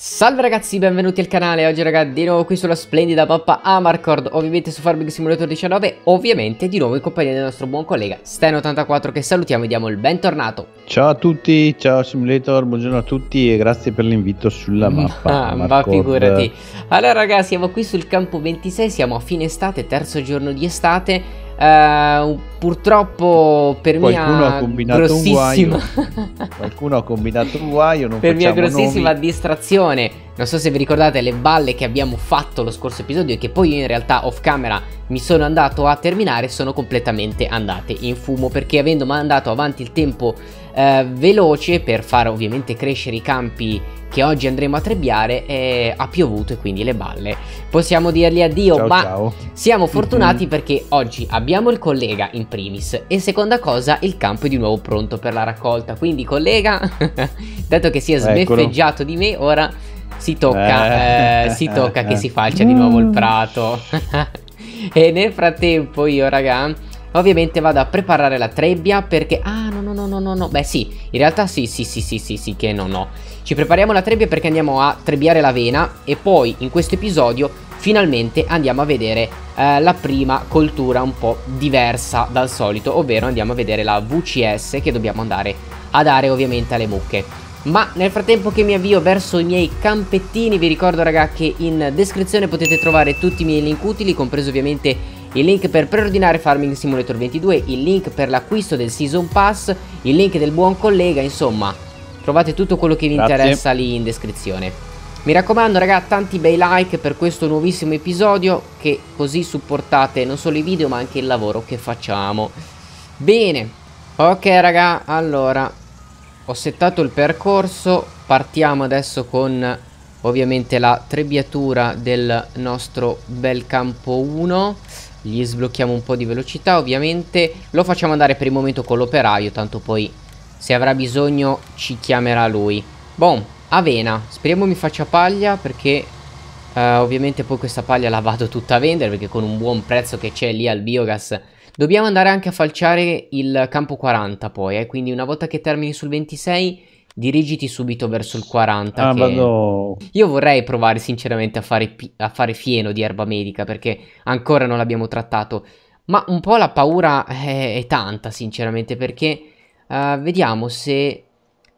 Salve ragazzi, benvenuti al canale, oggi ragazzi di nuovo qui sulla splendida mappa Amarcord, ovviamente su Farming Simulator 19, ovviamente di nuovo in compagnia del nostro buon collega Sten84 che salutiamo e diamo il bentornato. Ciao a tutti, ciao Simulator, buongiorno a tutti e grazie per l'invito sulla mappa. Ah, ma figurati. Allora ragazzi, siamo qui sul campo 26, siamo a fine estate, terzo giorno di estate, uh, Purtroppo per qualcuno mia ha combinato grossissima... un guaio. Qualcuno ha combinato un guaio, non Per mia grossissima nomi. distrazione, non so se vi ricordate le balle che abbiamo fatto lo scorso episodio e che poi io in realtà off camera mi sono andato a terminare, sono completamente andate in fumo perché avendo mandato avanti il tempo eh, veloce per far ovviamente crescere i campi che oggi andremo a trebbiare eh, ha piovuto e quindi le balle. Possiamo dirgli addio, ciao, ma ciao. siamo mm-hmm. fortunati mm-hmm. perché oggi abbiamo il collega in primis e seconda cosa il campo è di nuovo pronto per la raccolta quindi collega dato che si è sbeffeggiato Eccolo. di me ora si tocca, eh, eh, si tocca eh, che si faccia di nuovo il mm. prato e nel frattempo io raga ovviamente vado a preparare la trebbia perché ah no no no no no no beh sì in realtà sì sì sì sì sì sì che no no ci prepariamo la trebbia perché andiamo a trebbiare l'avena e poi in questo episodio finalmente andiamo a vedere eh, la prima coltura un po' diversa dal solito, ovvero andiamo a vedere la VCS che dobbiamo andare a dare ovviamente alle mucche. Ma nel frattempo che mi avvio verso i miei campettini vi ricordo raga che in descrizione potete trovare tutti i miei link utili compreso ovviamente il link per preordinare Farming Simulator 22, il link per l'acquisto del Season Pass, il link del buon collega, insomma trovate tutto quello che vi Grazie. interessa lì in descrizione. Mi raccomando ragazzi tanti bei like per questo nuovissimo episodio che così supportate non solo i video ma anche il lavoro che facciamo. Bene, ok raga, allora ho settato il percorso, partiamo adesso con ovviamente la trebbiatura del nostro bel campo 1. Gli sblocchiamo un po' di velocità ovviamente, lo facciamo andare per il momento con l'operaio, tanto poi se avrà bisogno ci chiamerà lui. Boom. Avena. Speriamo mi faccia paglia perché uh, ovviamente poi questa paglia la vado tutta a vendere perché con un buon prezzo che c'è lì al biogas. Dobbiamo andare anche a falciare il campo 40 poi, eh, quindi una volta che termini sul 26 dirigiti subito verso il 40. Ah, che... no. Io vorrei provare sinceramente a fare, a fare fieno di erba medica perché ancora non l'abbiamo trattato. Ma un po' la paura è, eh, è tanta sinceramente perché uh, vediamo se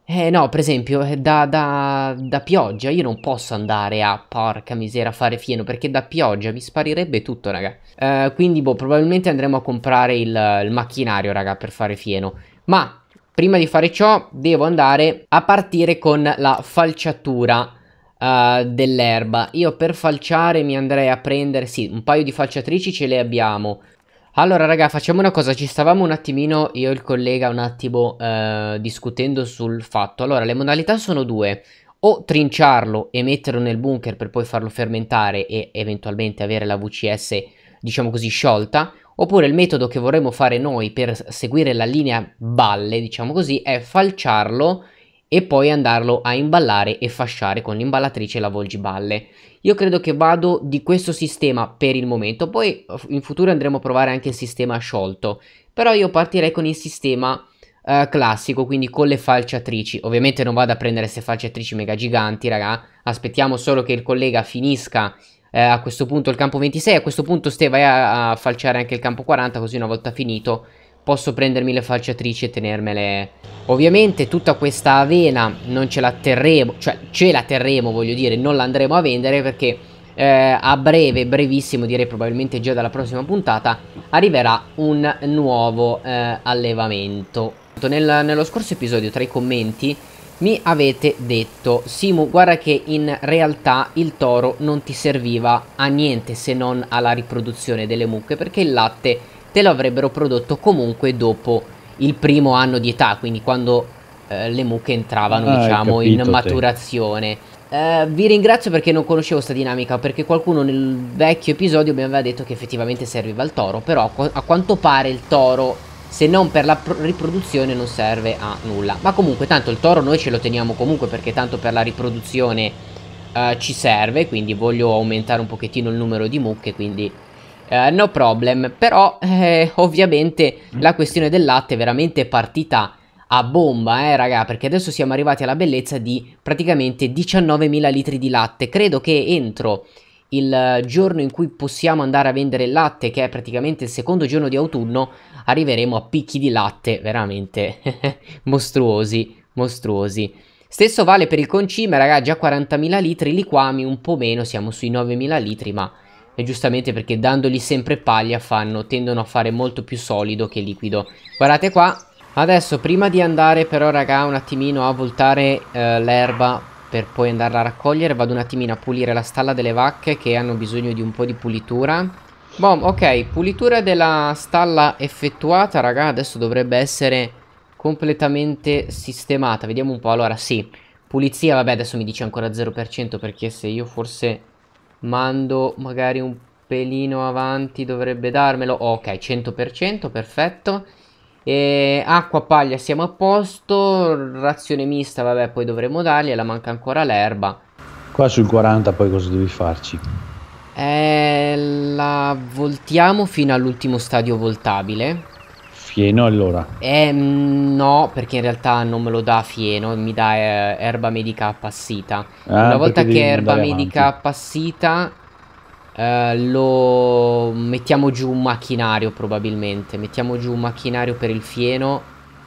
eh no, per esempio, eh, da, da, da pioggia io non posso andare a porca misera a fare fieno perché da pioggia mi sparirebbe tutto, raga. Eh, quindi, boh, probabilmente andremo a comprare il, il macchinario, raga, per fare fieno. Ma prima di fare ciò devo andare a partire con la falciatura. Uh, dell'erba. Io per falciare mi andrei a prendere, sì, un paio di falciatrici ce le abbiamo. Allora raga facciamo una cosa, ci stavamo un attimino io e il collega un attimo eh, discutendo sul fatto Allora le modalità sono due o trinciarlo e metterlo nel bunker per poi farlo fermentare e eventualmente avere la VCS diciamo così sciolta Oppure il metodo che vorremmo fare noi per seguire la linea balle diciamo così è falciarlo e poi andarlo a imballare e fasciare con l'imballatrice e la volgiballe. Io credo che vado di questo sistema per il momento, poi in futuro andremo a provare anche il sistema sciolto, però io partirei con il sistema Uh, classico, quindi con le falciatrici. Ovviamente non vado a prendere queste falciatrici mega giganti, raga. Aspettiamo solo che il collega finisca eh, a questo punto il campo 26. A questo punto Ste vai a, a falciare anche il campo 40, così una volta finito posso prendermi le falciatrici e tenermele. Ovviamente tutta questa avena non ce la terremo, cioè ce la terremo voglio dire, non la andremo a vendere perché eh, a breve, brevissimo direi probabilmente già dalla prossima puntata, arriverà un nuovo eh, allevamento. Nel, nello scorso episodio tra i commenti mi avete detto Simu guarda che in realtà il toro non ti serviva a niente se non alla riproduzione delle mucche perché il latte te lo avrebbero prodotto comunque dopo il primo anno di età, quindi quando eh, le mucche entravano ah, diciamo in maturazione. Eh, vi ringrazio perché non conoscevo questa dinamica, perché qualcuno nel vecchio episodio mi aveva detto che effettivamente serviva il toro, però a quanto pare il toro se non per la riproduzione non serve a nulla. Ma comunque tanto il toro noi ce lo teniamo comunque perché tanto per la riproduzione eh, ci serve, quindi voglio aumentare un pochettino il numero di mucche, quindi eh, no problem, però eh, ovviamente la questione del latte è veramente partita a bomba, eh, raga, perché adesso siamo arrivati alla bellezza di praticamente 19.000 litri di latte. Credo che entro il giorno in cui possiamo andare a vendere il latte, che è praticamente il secondo giorno di autunno, arriveremo a picchi di latte veramente mostruosi, mostruosi. Stesso vale per il concime, raga, già 40.000 litri, liquami un po' meno, siamo sui 9.000 litri, ma e giustamente perché dandogli sempre paglia fanno, tendono a fare molto più solido che liquido. Guardate qua, adesso prima di andare però raga un attimino a voltare eh, l'erba per poi andarla a raccogliere vado un attimino a pulire la stalla delle vacche che hanno bisogno di un po' di pulitura. Bom, ok, pulitura della stalla effettuata raga, adesso dovrebbe essere completamente sistemata, vediamo un po', allora sì, pulizia vabbè adesso mi dice ancora 0% perché se io forse mando magari un pelino avanti dovrebbe darmelo ok 100% perfetto e acqua paglia siamo a posto razione mista vabbè poi dovremmo dargliela manca ancora l'erba qua sul 40 poi cosa devi farci eh, la voltiamo fino all'ultimo stadio voltabile Fieno allora? Eh, no, perché in realtà non me lo dà fieno, mi dà eh, erba medica appassita. Ah, Una volta che erba medica avanti. appassita eh, lo mettiamo giù un macchinario probabilmente, mettiamo giù un macchinario per il fieno.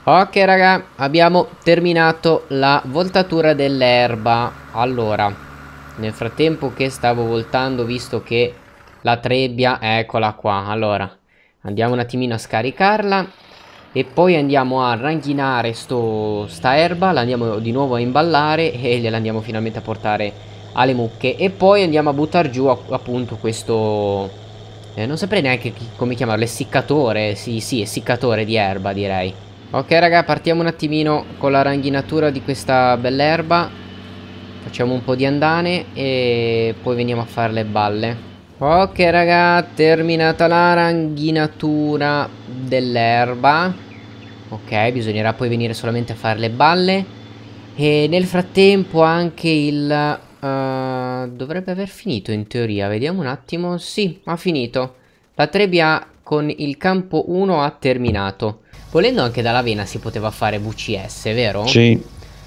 Ok raga, abbiamo terminato la voltatura dell'erba. Allora, nel frattempo che stavo voltando, visto che la trebbia, eccola qua, allora... Andiamo un attimino a scaricarla e poi andiamo a ranghinare sto, sta erba, la andiamo di nuovo a imballare e gliela andiamo finalmente a portare alle mucche. E poi andiamo a buttare giù appunto questo, eh, non saprei neanche come chiamarlo, essiccatore, sì sì, essiccatore di erba direi. Ok raga, partiamo un attimino con la ranghinatura di questa bell'erba. Facciamo un po' di andane e poi veniamo a fare le balle. Ok raga, terminata la ranghinatura dell'erba. Ok, bisognerà poi venire solamente a fare le balle. E nel frattempo anche il... Uh, dovrebbe aver finito in teoria, vediamo un attimo. Sì, ha finito. La Trebbia con il campo 1 ha terminato. Volendo anche dalla vena si poteva fare VCS, vero? Sì.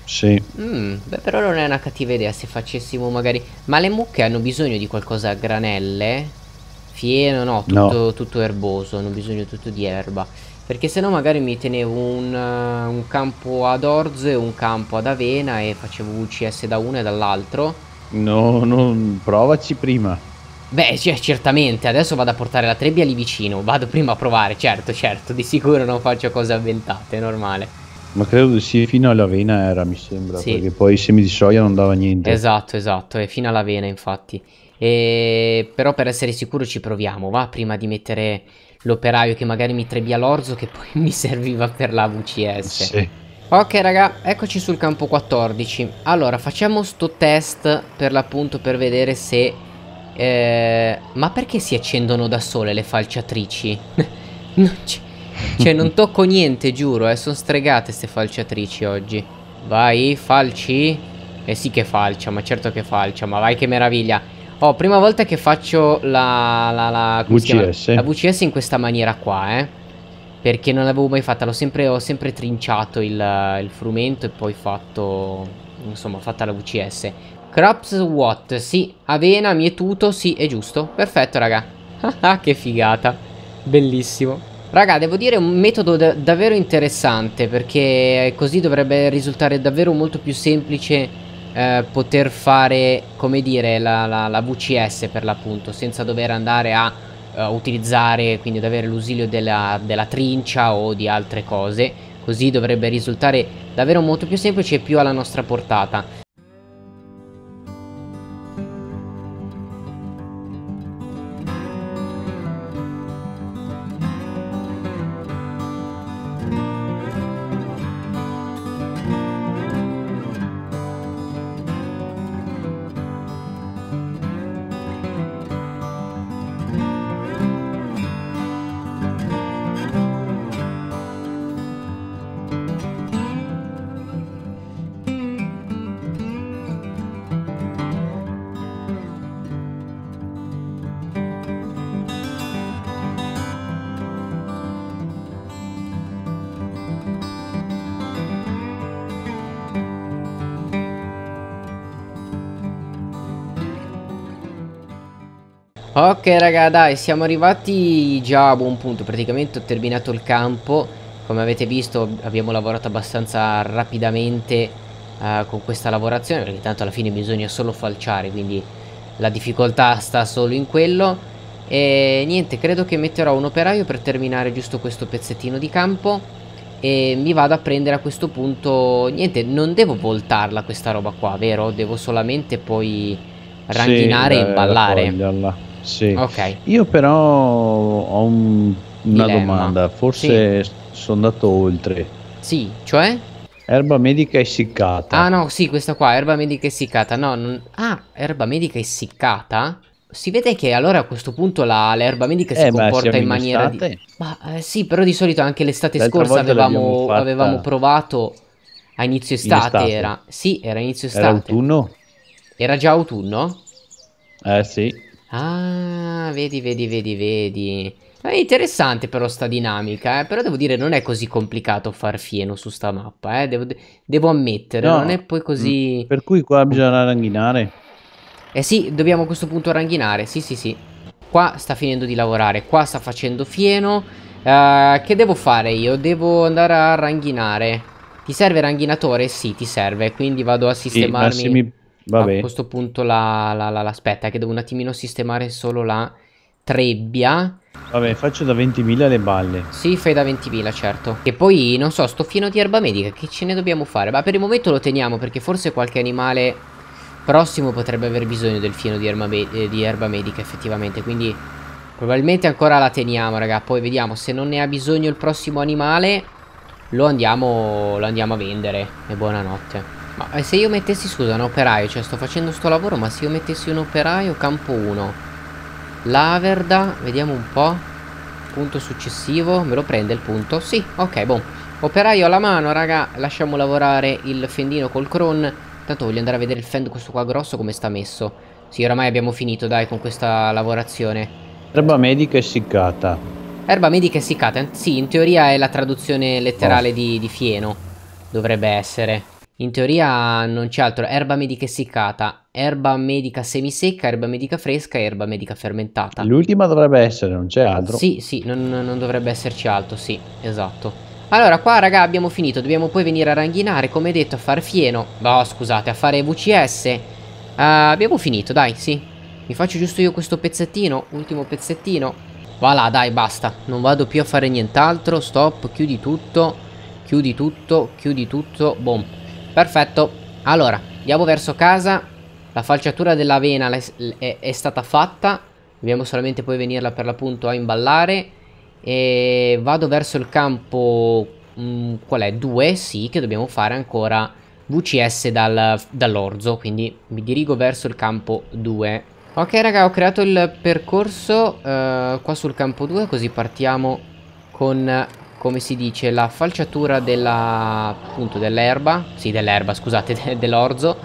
Sì. Mm, beh, però non è una cattiva idea se facessimo magari... Ma le mucche hanno bisogno di qualcosa a granelle? Fieno, no, tutto, no. tutto erboso, hanno bisogno tutto di erba. Perché sennò magari mi tenevo un, uh, un campo ad orzo e un campo ad avena e facevo UCS da uno e dall'altro. No, non provaci prima. Beh, cioè, certamente, adesso vado a portare la trebbia lì vicino, vado prima a provare, certo, certo, di sicuro non faccio cose avventate, è normale. Ma credo sì, fino all'avena era, mi sembra, sì. perché poi i semi di soia non dava niente. Esatto, esatto, è fino all'avena infatti. E... Però per essere sicuro ci proviamo, va? Prima di mettere l'operaio che magari mi trebbia l'orzo che poi mi serviva per la VCS. Sì. Ok raga, eccoci sul campo 14. Allora, facciamo sto test per l'appunto per vedere se... Eh... Ma perché si accendono da sole le falciatrici? non c'è... Cioè non tocco niente, giuro, eh, sono stregate queste falciatrici oggi. Vai, falci. Eh sì che falcia, ma certo che falcia, ma vai che meraviglia. Oh, prima volta che faccio la... la, la VCS. La VCS in questa maniera qua, eh. Perché non l'avevo mai fatta, sempre, ho sempre trinciato il, il frumento e poi fatto... Insomma, fatta la VCS. Crops what? Sì, avena, mietuto, sì, è giusto. Perfetto, raga. Ah, ah, che figata. Bellissimo. Raga, devo dire un metodo da davvero interessante perché così dovrebbe risultare davvero molto più semplice eh, poter fare, come dire, la, la, la VCS per l'appunto, senza dover andare a uh, utilizzare, quindi ad avere l'usilio della, della, trincia o di altre cose. Così dovrebbe risultare davvero molto più semplice e più alla nostra portata. Ok raga dai siamo arrivati già a buon punto Praticamente ho terminato il campo Come avete visto abbiamo lavorato abbastanza rapidamente uh, Con questa lavorazione Perché tanto alla fine bisogna solo falciare Quindi la difficoltà sta solo in quello E niente credo che metterò un operaio Per terminare giusto questo pezzettino di campo E mi vado a prendere a questo punto Niente non devo voltarla questa roba qua vero? Devo solamente poi ranghinare sì, e imballare sì. Okay. Io però ho un, una Dilemma. domanda, forse sì. sono andato oltre. Sì, cioè? Erba medica essiccata. Ah no, sì, questa qua, erba medica essiccata. No, non... Ah, erba medica essiccata? Si vede che allora a questo punto l'erba medica si eh, comporta beh, in maniera di... Ma eh, sì, però di solito anche l'estate scorsa avevamo, avevamo, provato a inizio estate, in era. Sì, era inizio estate. Era autunno? Era già autunno? Eh sì. Ah, vedi, vedi, vedi, vedi. È interessante però sta dinamica, eh? però devo dire non è così complicato far fieno su sta mappa, eh? devo, devo, ammettere, no. non è poi così... Mm. Per cui qua bisogna ranghinare. Eh sì, dobbiamo a questo punto ranghinare, sì sì sì. Qua sta finendo di lavorare, qua sta facendo fieno. Uh, che devo fare io? Devo andare a ranghinare. Ti serve ranghinatore? Sì, ti serve, quindi vado a sistemarmi... Sì, Vabbè. A questo punto la, la, la, aspetta, che devo un attimino sistemare solo la trebbia. Vabbè, faccio da 20.000 le balle. Sì, fai da 20.000, certo. E poi, non so, sto fino di erba medica, che ce ne dobbiamo fare? Ma per il momento lo teniamo, perché forse qualche animale prossimo potrebbe aver bisogno del fieno di erba, eh, di erba medica, effettivamente. Quindi, probabilmente ancora la teniamo, raga. Poi vediamo, se non ne ha bisogno il prossimo animale, lo andiamo, lo andiamo a vendere. E buonanotte. Ma eh, se io mettessi, scusa, un operaio, cioè sto facendo sto lavoro, ma se io mettessi un operaio campo 1, Laverda, vediamo un po', punto successivo, me lo prende il punto? Sì, ok, buon. Operaio alla mano, raga, lasciamo lavorare il fendino col cron, tanto voglio andare a vedere il fend questo qua grosso come sta messo. Sì, oramai abbiamo finito, dai, con questa lavorazione. Erba medica essiccata. Erba medica essiccata, sì, in teoria è la traduzione letterale oh. di, di fieno, dovrebbe essere. In teoria non c'è altro, erba medica essiccata, erba medica semisecca, erba medica fresca e erba medica fermentata. L'ultima dovrebbe essere, non c'è altro. Sì, sì, non, non, dovrebbe esserci altro, sì, esatto. Allora, qua raga abbiamo finito, dobbiamo poi venire a ranghinare, come detto, a far fieno, no oh, scusate, a fare VCS. Uh, eh, abbiamo finito, dai, sì. Mi faccio giusto io questo pezzettino, ultimo pezzettino. Voilà, dai, basta, non vado più a fare nient'altro, stop, chiudi tutto, chiudi tutto, chiudi tutto, boom. Perfetto. Allora, andiamo verso casa. La falciatura dell'avena è, è stata fatta. Dobbiamo solamente poi venirla per l'appunto a imballare. E vado verso il campo... Mh, mm, qual è? 2? Sì, che dobbiamo fare ancora VCS dal, dall'orzo. Quindi mi dirigo verso il campo 2. Ok raga, ho creato il percorso eh, qua sul campo 2, così partiamo con come si dice, la falciatura della, appunto, dell'erba, sì dell'erba, scusate, de dell'orzo.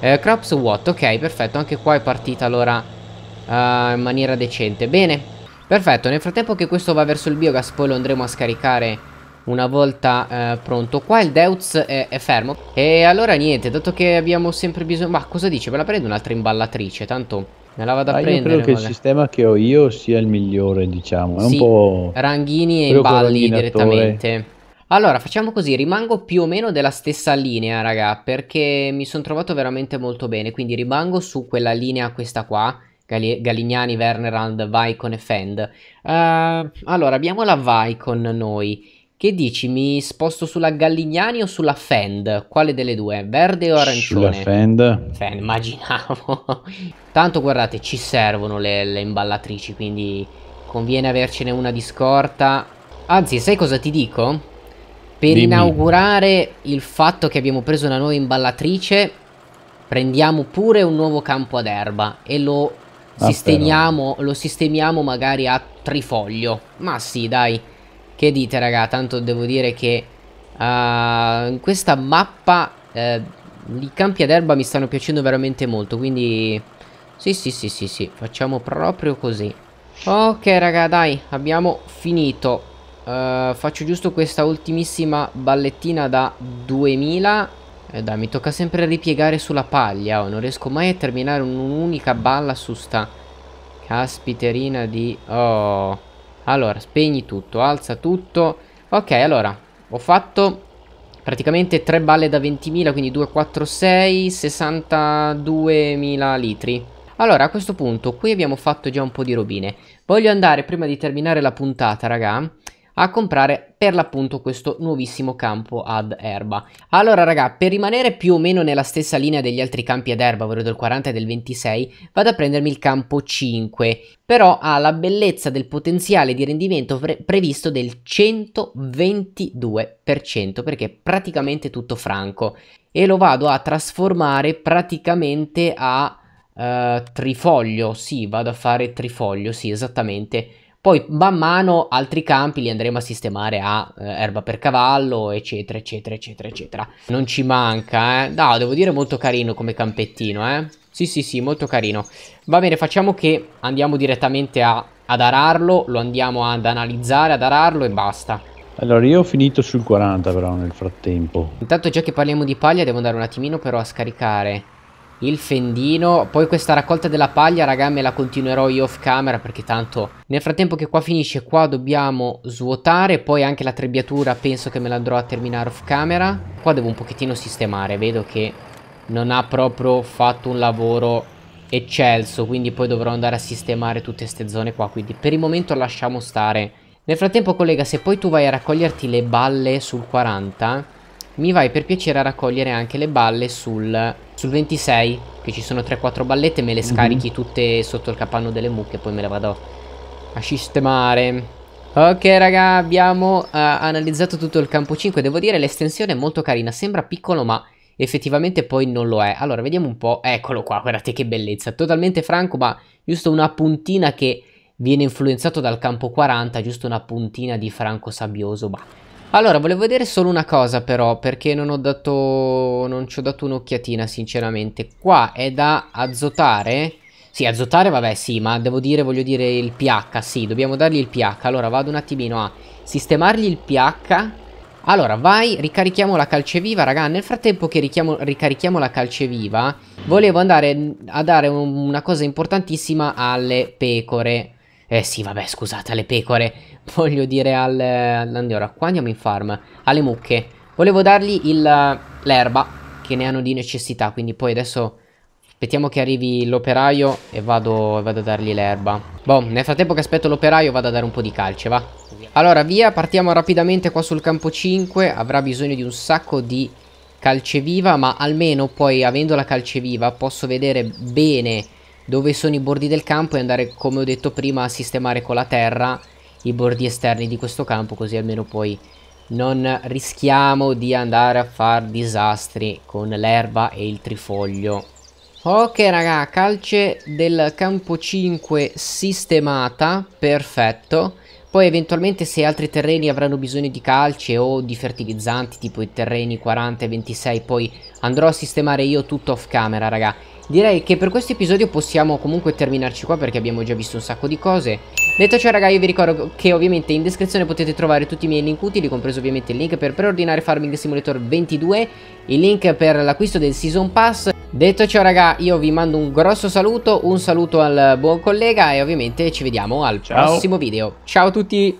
Eh, crops what, ok, perfetto, anche qua è partita allora uh, in maniera decente. Bene, perfetto, nel frattempo che questo va verso il biogas poi lo andremo a scaricare una volta eh, pronto. Qua il Deutz è, è, fermo. E allora niente, dato che abbiamo sempre bisogno... Ma cosa dice? Me la prendo un'altra imballatrice, tanto... Me la vado a prendere. Ah, io credo magari. che il sistema che ho io sia il migliore, diciamo. È sì, un po'. Ranghini e balli direttamente. Allora, facciamo così, rimango più o meno della stessa linea, raga, perché mi sono trovato veramente molto bene, quindi rimango su quella linea questa qua, Gali- Galignani, Wernerand, Vicon e Fend. Uh, eh, allora, abbiamo la Vicon noi, che dici? Mi sposto sulla Gallignani o sulla Fend? Quale delle due? Verde o arancione? Sulla Fend. Fend, immaginavo. Tanto guardate, ci servono le, le imballatrici, quindi conviene avercene una di scorta. Anzi, sai cosa ti dico? Per Dimmi. inaugurare il fatto che abbiamo preso una nuova imballatrice, prendiamo pure un nuovo campo ad erba e lo, ah, sistemiamo, lo sistemiamo magari a trifoglio. Ma sì, dai. Che dite raga, tanto devo dire che uh, in questa mappa uh, i campi ad erba mi stanno piacendo veramente molto, quindi sì sì sì sì sì, facciamo proprio così. Ok raga dai, abbiamo finito. Uh, faccio giusto questa ultimissima ballettina da 2000 e eh, dai mi tocca sempre ripiegare sulla paglia oh, non riesco mai a terminare un'unica balla su sta caspiterina di oh allora, spegni tutto, alza tutto. Ok, allora, ho fatto praticamente 3 balle da 20.000, quindi 2, 4, 6, 62.000 litri. Allora, a questo punto, qui abbiamo fatto già un po' di robine. Voglio andare, prima di terminare la puntata, raga, a comprare per l'appunto questo nuovissimo campo ad erba. Allora raga, per rimanere più o meno nella stessa linea degli altri campi ad erba, ovvero del 40 e del 26, vado a prendermi il campo 5, però ha la bellezza del potenziale di rendimento pre previsto del 122%, perché è praticamente tutto franco, e lo vado a trasformare praticamente a... Uh, trifoglio, sì, vado a fare trifoglio, sì, esattamente poi man mano altri campi li andremo a sistemare a eh, erba per cavallo, eccetera, eccetera, eccetera, eccetera. Non ci manca, eh. No, devo dire molto carino come campettino, eh. Sì, sì, sì, molto carino. Va bene, facciamo che andiamo direttamente a, ad ararlo, lo andiamo ad analizzare, ad ararlo e basta. Allora, io ho finito sul 40 però nel frattempo. Intanto già che parliamo di paglia devo andare un attimino però a scaricare il fendino Poi questa raccolta della paglia raga me la continuerò io off camera perché tanto Nel frattempo che qua finisce qua dobbiamo svuotare Poi anche la trebbiatura penso che me la andrò a terminare off camera Qua devo un pochettino sistemare vedo che non ha proprio fatto un lavoro eccelso Quindi poi dovrò andare a sistemare tutte queste zone qua Quindi per il momento lasciamo stare Nel frattempo collega se poi tu vai a raccoglierti le balle sul 40 mi vai per piacere a raccogliere anche le balle sul, sul 26, che ci sono 3-4 ballette, me le mhm. scarichi mm -hmm. tutte sotto il capanno delle mucche, poi me le vado a sistemare. Ok raga, abbiamo uh, analizzato tutto il campo 5, devo dire l'estensione è molto carina, sembra piccolo ma effettivamente poi non lo è. Allora vediamo un po', eccolo qua, guardate che bellezza, totalmente franco ma giusto una puntina che viene influenzato dal campo 40, giusto una puntina di franco sabbioso ma allora, volevo vedere solo una cosa però, perché non ho dato... non ci ho dato un'occhiatina, sinceramente. Qua è da azotare? Sì, azotare vabbè sì, ma devo dire, voglio dire il pH, sì, dobbiamo dargli il pH. Allora, vado un attimino a sistemargli il pH. Allora, vai, ricarichiamo la calceviva, viva, raga. Nel frattempo che ricarichiamo la calceviva, volevo andare a dare un, una cosa importantissima alle pecore. Eh sì, vabbè, scusate, alle pecore. Voglio dire al... Allora, qua andiamo in farm. Alle mucche. Volevo dargli l'erba, che ne hanno di necessità. Quindi poi adesso aspettiamo che arrivi l'operaio e vado, vado, a dargli l'erba. Boh, nel frattempo che aspetto l'operaio vado a dare un po' di calce, va? Allora, via, partiamo rapidamente qua sul campo 5. Avrà bisogno di un sacco di calce viva, ma almeno poi avendo la calce viva posso vedere bene dove sono i bordi del campo e andare, come ho detto prima, a sistemare con la terra i bordi esterni di questo campo, così almeno poi non rischiamo di andare a far disastri con l'erba e il trifoglio. Ok raga, calce del campo 5 sistemata, perfetto. Poi eventualmente se altri terreni avranno bisogno di calce o di fertilizzanti tipo i terreni 40 e 26 poi andrò a sistemare io tutto off camera raga. Direi che per questo episodio possiamo comunque terminarci qua perché abbiamo già visto un sacco di cose. Detto ciò ragazzi, io vi ricordo che ovviamente in descrizione potete trovare tutti i miei link utili, compreso ovviamente il link per preordinare Farming Simulator 22, il link per l'acquisto del Season Pass. Detto ciò ragazzi, io vi mando un grosso saluto, un saluto al buon collega e ovviamente ci vediamo al Ciao. prossimo video. Ciao a tutti!